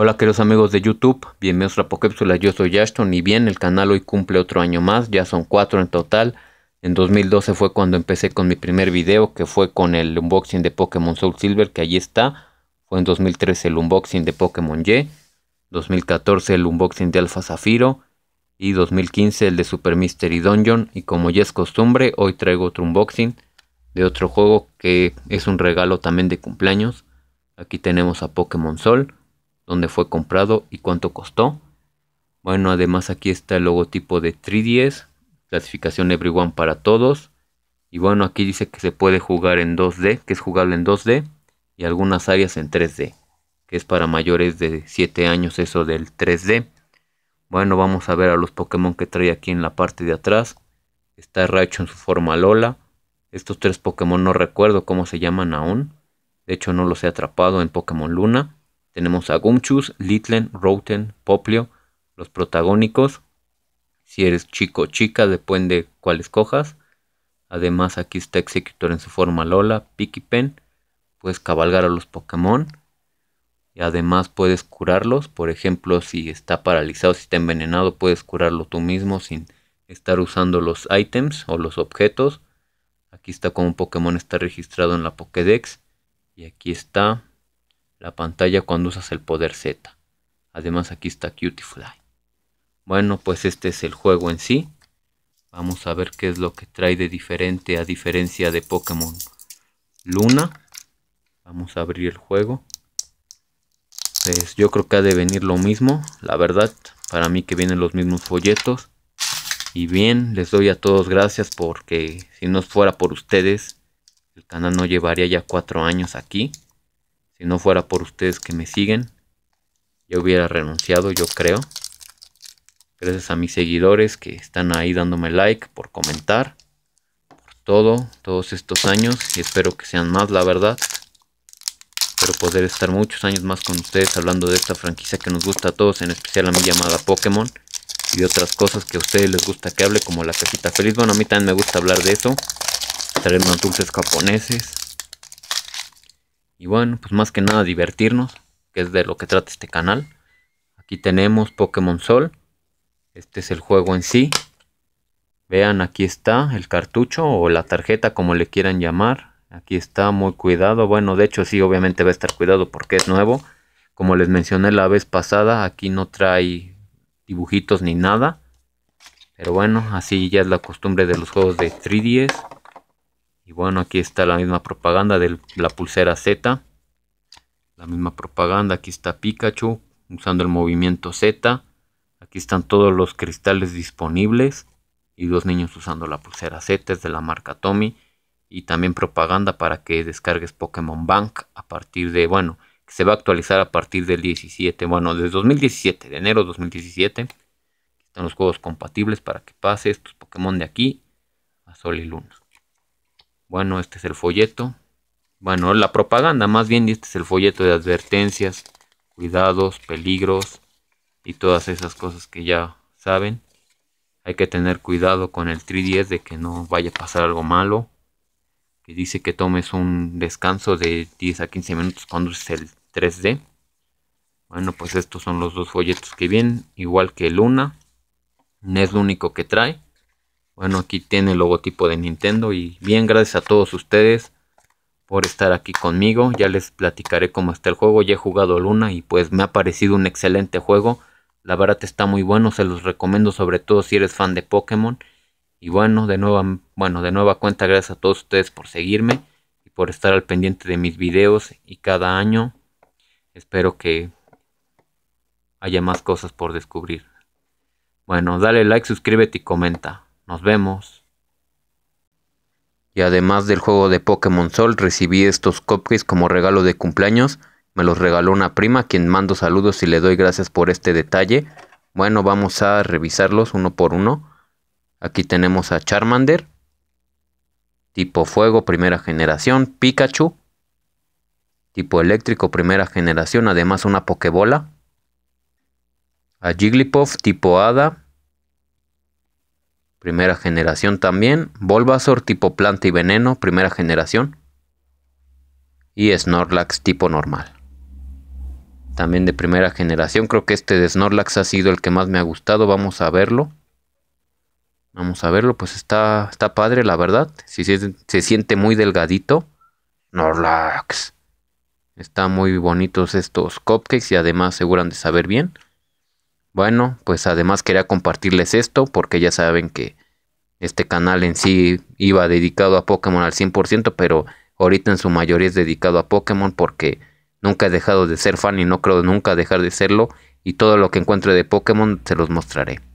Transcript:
Hola queridos amigos de YouTube, bienvenidos a la Poképsula, yo soy Ashton y bien, el canal hoy cumple otro año más, ya son cuatro en total. En 2012 fue cuando empecé con mi primer video, que fue con el unboxing de Pokémon Soul Silver, que allí está. Fue en 2013 el unboxing de Pokémon Y, 2014 el unboxing de Alfa Zafiro y 2015 el de Super Mystery Dungeon. Y como ya es costumbre, hoy traigo otro unboxing de otro juego que es un regalo también de cumpleaños. Aquí tenemos a Pokémon Sol dónde fue comprado y cuánto costó. Bueno, además aquí está el logotipo de 3DS, clasificación Everyone para todos. Y bueno, aquí dice que se puede jugar en 2D, que es jugable en 2D, y algunas áreas en 3D, que es para mayores de 7 años eso del 3D. Bueno, vamos a ver a los Pokémon que trae aquí en la parte de atrás. Está Raichu en su forma Lola. Estos tres Pokémon no recuerdo cómo se llaman aún. De hecho, no los he atrapado en Pokémon Luna. Tenemos a Gumchus, Litlen, Roten, Poplio, los protagónicos. Si eres chico o chica, depende cuál escojas. Además, aquí está Executor en su forma Lola, Pikipen. Puedes cabalgar a los Pokémon. Y además puedes curarlos. Por ejemplo, si está paralizado, si está envenenado, puedes curarlo tú mismo sin estar usando los items o los objetos. Aquí está como un Pokémon está registrado en la Pokédex. Y aquí está la pantalla cuando usas el poder Z. Además aquí está fly Bueno, pues este es el juego en sí. Vamos a ver qué es lo que trae de diferente a diferencia de Pokémon Luna. Vamos a abrir el juego. Pues yo creo que ha de venir lo mismo, la verdad. Para mí que vienen los mismos folletos. Y bien, les doy a todos gracias porque si no fuera por ustedes, el canal no llevaría ya cuatro años aquí. Si no fuera por ustedes que me siguen, yo hubiera renunciado, yo creo. Gracias a mis seguidores que están ahí dándome like, por comentar, por todo, todos estos años. Y espero que sean más, la verdad. Espero poder estar muchos años más con ustedes hablando de esta franquicia que nos gusta a todos, en especial a mi llamada Pokémon. Y de otras cosas que a ustedes les gusta que hable, como la casita feliz. Bueno, a mí también me gusta hablar de eso. Traer unos dulces japoneses y bueno, pues más que nada divertirnos, que es de lo que trata este canal. Aquí tenemos Pokémon Sol. Este es el juego en sí. Vean, aquí está el cartucho o la tarjeta, como le quieran llamar. Aquí está muy cuidado. Bueno, de hecho sí, obviamente va a estar cuidado porque es nuevo. Como les mencioné la vez pasada, aquí no trae dibujitos ni nada. Pero bueno, así ya es la costumbre de los juegos de 3DS. Y bueno, aquí está la misma propaganda de la pulsera Z. La misma propaganda, aquí está Pikachu usando el movimiento Z. Aquí están todos los cristales disponibles. Y dos niños usando la pulsera Z, es de la marca Tommy. Y también propaganda para que descargues Pokémon Bank a partir de, bueno, que se va a actualizar a partir del 17, bueno, desde 2017, de enero 2017. Están los juegos compatibles para que pases estos Pokémon de aquí a Sol y Luna. Bueno, este es el folleto. Bueno, la propaganda, más bien este es el folleto de advertencias, cuidados, peligros y todas esas cosas que ya saben. Hay que tener cuidado con el 3D de que no vaya a pasar algo malo. Que dice que tomes un descanso de 10 a 15 minutos cuando es el 3D. Bueno, pues estos son los dos folletos que vienen, igual que el Luna. No es lo único que trae. Bueno, aquí tiene el logotipo de Nintendo y bien, gracias a todos ustedes por estar aquí conmigo. Ya les platicaré cómo está el juego. Ya he jugado Luna y pues me ha parecido un excelente juego. La verdad está muy bueno, se los recomiendo sobre todo si eres fan de Pokémon. Y bueno, de nuevo, bueno, de nueva cuenta gracias a todos ustedes por seguirme y por estar al pendiente de mis videos y cada año. Espero que haya más cosas por descubrir. Bueno, dale like, suscríbete y comenta. Nos vemos. Y además del juego de Pokémon Sol, recibí estos cupcakes como regalo de cumpleaños. Me los regaló una prima, quien mando saludos y le doy gracias por este detalle. Bueno, vamos a revisarlos uno por uno. Aquí tenemos a Charmander, tipo fuego, primera generación, Pikachu, tipo eléctrico, primera generación, además una Pokébola. A Jigglypuff, tipo hada, Primera generación también. Bulbasaur tipo planta y veneno, primera generación. Y Snorlax tipo normal. También de primera generación. Creo que este de Snorlax ha sido el que más me ha gustado. Vamos a verlo. Vamos a verlo. Pues está, está padre, la verdad. Si se, se siente muy delgadito. Snorlax. Están muy bonitos estos cupcakes y además aseguran de saber bien. Bueno, pues además quería compartirles esto porque ya saben que este canal en sí iba dedicado a Pokémon al 100%, pero ahorita en su mayoría es dedicado a Pokémon porque nunca he dejado de ser fan y no creo nunca dejar de serlo. Y todo lo que encuentre de Pokémon se los mostraré.